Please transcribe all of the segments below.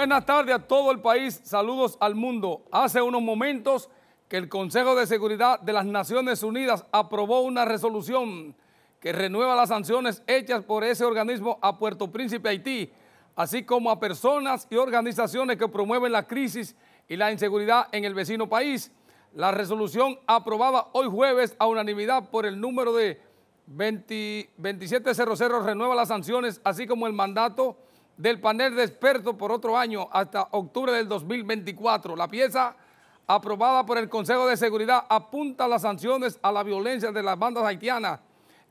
Buenas tardes a todo el país, saludos al mundo. Hace unos momentos que el Consejo de Seguridad de las Naciones Unidas aprobó una resolución que renueva las sanciones hechas por ese organismo a Puerto Príncipe, Haití, así como a personas y organizaciones que promueven la crisis y la inseguridad en el vecino país. La resolución aprobada hoy jueves a unanimidad por el número de 2700 renueva las sanciones, así como el mandato del panel de expertos por otro año hasta octubre del 2024. La pieza aprobada por el Consejo de Seguridad apunta las sanciones a la violencia de las bandas haitianas,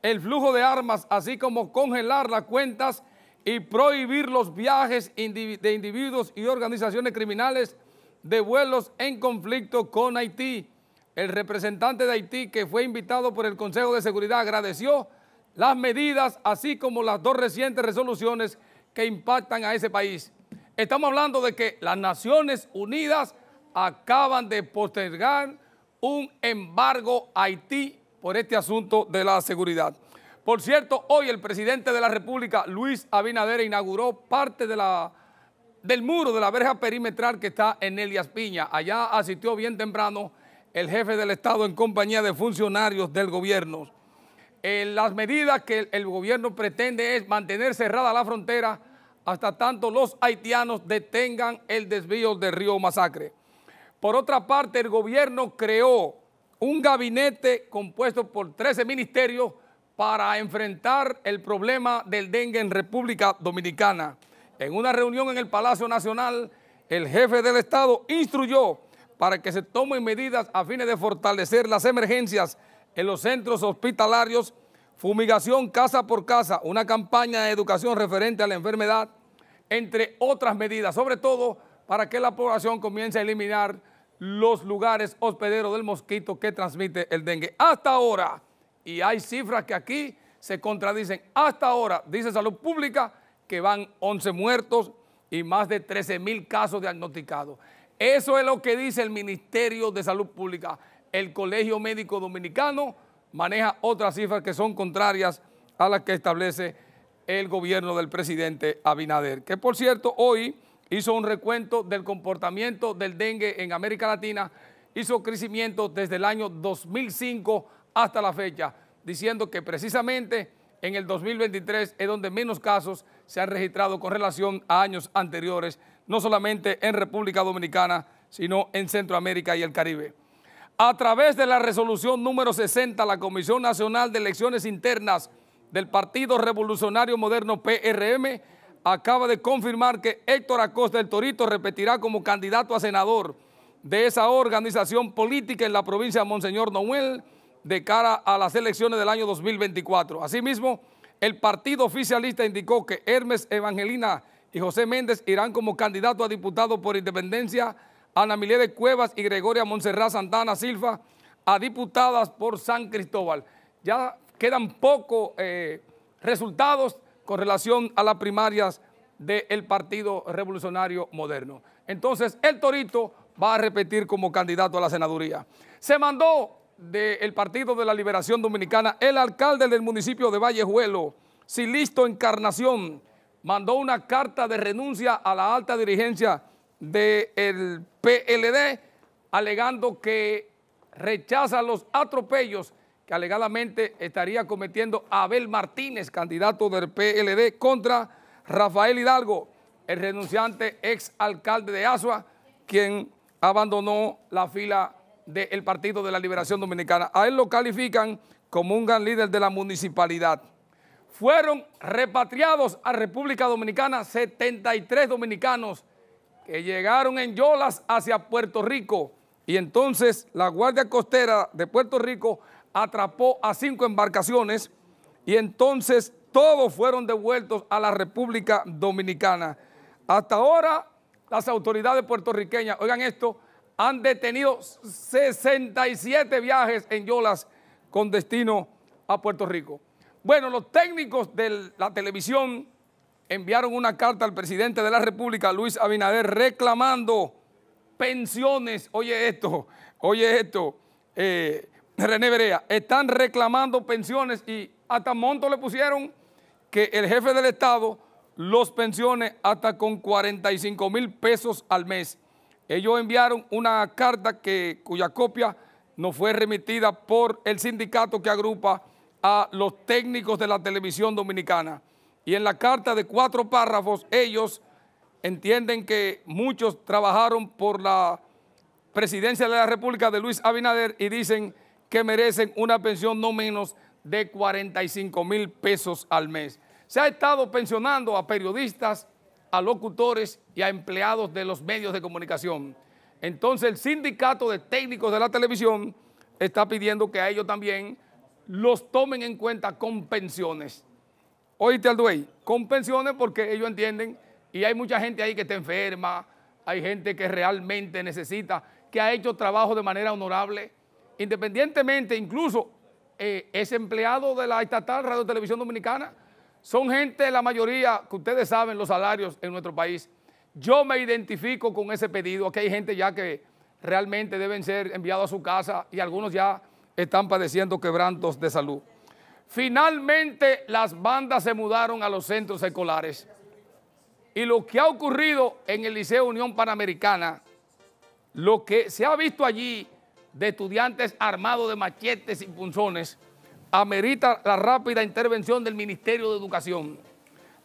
el flujo de armas, así como congelar las cuentas y prohibir los viajes de individuos y organizaciones criminales de vuelos en conflicto con Haití. El representante de Haití que fue invitado por el Consejo de Seguridad agradeció las medidas, así como las dos recientes resoluciones que impactan a ese país. Estamos hablando de que las Naciones Unidas acaban de postergar un embargo a Haití por este asunto de la seguridad. Por cierto, hoy el presidente de la República, Luis Abinader, inauguró parte de la, del muro de la verja perimetral que está en Elias Piña. Allá asistió bien temprano el jefe del Estado en compañía de funcionarios del gobierno las medidas que el gobierno pretende es mantener cerrada la frontera hasta tanto los haitianos detengan el desvío del río Masacre. Por otra parte, el gobierno creó un gabinete compuesto por 13 ministerios para enfrentar el problema del dengue en República Dominicana. En una reunión en el Palacio Nacional, el jefe del Estado instruyó para que se tomen medidas a fines de fortalecer las emergencias en los centros hospitalarios, fumigación casa por casa, una campaña de educación referente a la enfermedad, entre otras medidas, sobre todo para que la población comience a eliminar los lugares hospederos del mosquito que transmite el dengue. Hasta ahora, y hay cifras que aquí se contradicen, hasta ahora, dice Salud Pública, que van 11 muertos y más de 13 mil casos diagnosticados. Eso es lo que dice el Ministerio de Salud Pública el Colegio Médico Dominicano maneja otras cifras que son contrarias a las que establece el gobierno del presidente Abinader, que por cierto hoy hizo un recuento del comportamiento del dengue en América Latina, hizo crecimiento desde el año 2005 hasta la fecha, diciendo que precisamente en el 2023 es donde menos casos se han registrado con relación a años anteriores, no solamente en República Dominicana, sino en Centroamérica y el Caribe a través de la resolución número 60, la Comisión Nacional de Elecciones Internas del Partido Revolucionario Moderno PRM acaba de confirmar que Héctor Acosta del Torito repetirá como candidato a senador de esa organización política en la provincia de Monseñor Noel de cara a las elecciones del año 2024. Asimismo, el partido oficialista indicó que Hermes Evangelina y José Méndez irán como candidato a diputado por independencia Ana Milé de Cuevas y Gregoria Montserrat Santana Silva a diputadas por San Cristóbal. Ya quedan pocos eh, resultados con relación a las primarias del Partido Revolucionario Moderno. Entonces, el Torito va a repetir como candidato a la senaduría. Se mandó del Partido de la Liberación Dominicana el alcalde del municipio de Vallejuelo, Silisto Encarnación, mandó una carta de renuncia a la alta dirigencia del PLD, alegando que rechaza los atropellos que alegadamente estaría cometiendo Abel Martínez, candidato del PLD, contra Rafael Hidalgo, el renunciante ex alcalde de Asua, quien abandonó la fila del Partido de la Liberación Dominicana. A él lo califican como un gran líder de la municipalidad. Fueron repatriados a República Dominicana 73 dominicanos que llegaron en Yolas hacia Puerto Rico y entonces la Guardia Costera de Puerto Rico atrapó a cinco embarcaciones y entonces todos fueron devueltos a la República Dominicana. Hasta ahora las autoridades puertorriqueñas, oigan esto, han detenido 67 viajes en Yolas con destino a Puerto Rico. Bueno, los técnicos de la televisión enviaron una carta al presidente de la República, Luis Abinader, reclamando pensiones. Oye esto, oye esto, eh, René Berea, están reclamando pensiones y hasta monto le pusieron que el jefe del Estado los pensiones hasta con 45 mil pesos al mes. Ellos enviaron una carta que, cuya copia nos fue remitida por el sindicato que agrupa a los técnicos de la televisión dominicana. Y en la carta de cuatro párrafos, ellos entienden que muchos trabajaron por la presidencia de la República de Luis Abinader y dicen que merecen una pensión no menos de 45 mil pesos al mes. Se ha estado pensionando a periodistas, a locutores y a empleados de los medios de comunicación. Entonces el sindicato de técnicos de la televisión está pidiendo que a ellos también los tomen en cuenta con pensiones oíste al dueño, con pensiones porque ellos entienden y hay mucha gente ahí que está enferma, hay gente que realmente necesita, que ha hecho trabajo de manera honorable, independientemente incluso eh, es empleado de la estatal Radio Televisión Dominicana, son gente, la mayoría, que ustedes saben los salarios en nuestro país. Yo me identifico con ese pedido, Aquí hay gente ya que realmente deben ser enviados a su casa y algunos ya están padeciendo quebrantos de salud. Finalmente las bandas se mudaron a los centros escolares. Y lo que ha ocurrido en el Liceo Unión Panamericana, lo que se ha visto allí de estudiantes armados de machetes y punzones, amerita la rápida intervención del Ministerio de Educación.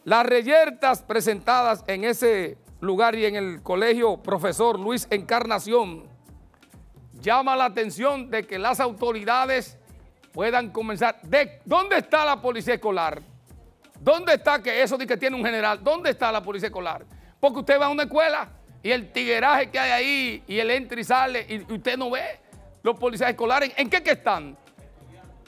Las reyertas presentadas en ese lugar y en el colegio profesor Luis Encarnación llama la atención de que las autoridades puedan comenzar. ¿Dónde está la policía escolar? ¿Dónde está que eso dice que tiene un general? ¿Dónde está la policía escolar? Porque usted va a una escuela y el tigueraje que hay ahí y el entra y sale y usted no ve los policías escolares. ¿En qué que están?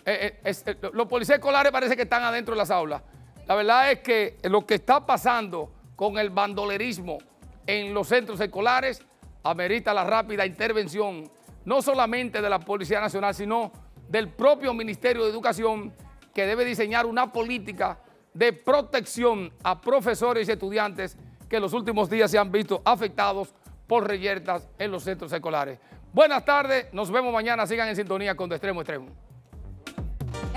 Eh, eh, eh, los policías escolares parece que están adentro de las aulas. La verdad es que lo que está pasando con el bandolerismo en los centros escolares amerita la rápida intervención, no solamente de la Policía Nacional, sino del propio Ministerio de Educación que debe diseñar una política de protección a profesores y estudiantes que en los últimos días se han visto afectados por reyertas en los centros escolares. Buenas tardes, nos vemos mañana, sigan en sintonía con De Extremo Extremo.